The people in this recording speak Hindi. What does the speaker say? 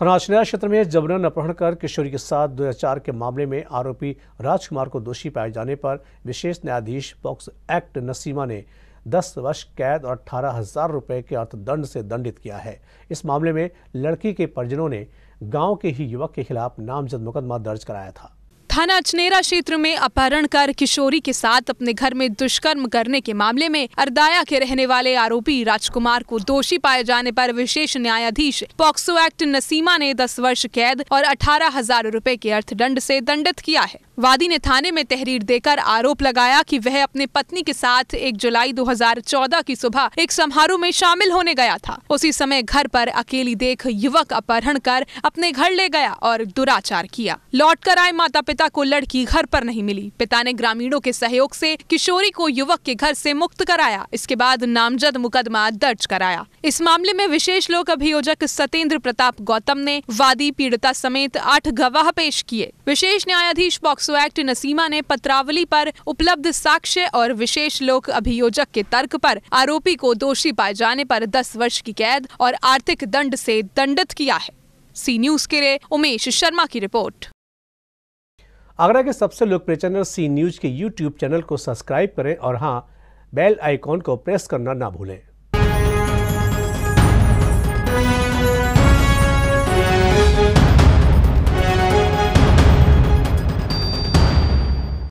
थानाचनेरा क्षेत्र में जबरन अपहरण कर किशोरी के साथ दुराचार के मामले में आरोपी राजकुमार को दोषी पाए जाने पर विशेष न्यायाधीश पॉक्स एक्ट नसीमा ने 10 वर्ष कैद और अठारह हजार रुपये के अर्थदंड से दंडित किया है इस मामले में लड़की के परिजनों ने गांव के ही युवक के खिलाफ नामजद मुकदमा दर्ज कराया था थाना अचनेरा क्षेत्र में अपहरण कर किशोरी के साथ अपने घर में दुष्कर्म करने के मामले में अरदाया के रहने वाले आरोपी राजकुमार को दोषी पाए जाने पर विशेष न्यायाधीश पॉक्सो एक्ट नसीमा ने 10 वर्ष कैद और अठारह हजार रूपए के अर्थदंड से दंडित किया है वादी ने थाने में तहरीर देकर आरोप लगाया कि वह अपने पत्नी के साथ 1 जुलाई 2014 की सुबह एक समारोह में शामिल होने गया था उसी समय घर पर अकेली देख युवक अपहरण कर अपने घर ले गया और दुराचार किया लौट कर आए माता पिता को लड़की घर पर नहीं मिली पिता ने ग्रामीणों के सहयोग से किशोरी को युवक के घर से मुक्त कराया इसके बाद नामजद मुकदमा दर्ज कराया इस मामले में विशेष लोक अभियोजक सत्येंद्र प्रताप गौतम ने वादी पीड़िता समेत आठ गवाह पेश किए विशेष न्यायाधीश बॉक्स पॉक्सो एक्ट नसीमा ने पत्रावली पर उपलब्ध साक्ष्य और विशेष लोक अभियोजक के तर्क पर आरोपी को दोषी पाए जाने पर 10 वर्ष की कैद और आर्थिक दंड से दंडित किया है सी न्यूज के लिए उमेश शर्मा की रिपोर्ट आगरा के सबसे लोकप्रिय चैनल सी न्यूज के यूट्यूब चैनल को सब्सक्राइब करें और हाँ बेल आइकॉन को प्रेस करना ना भूलें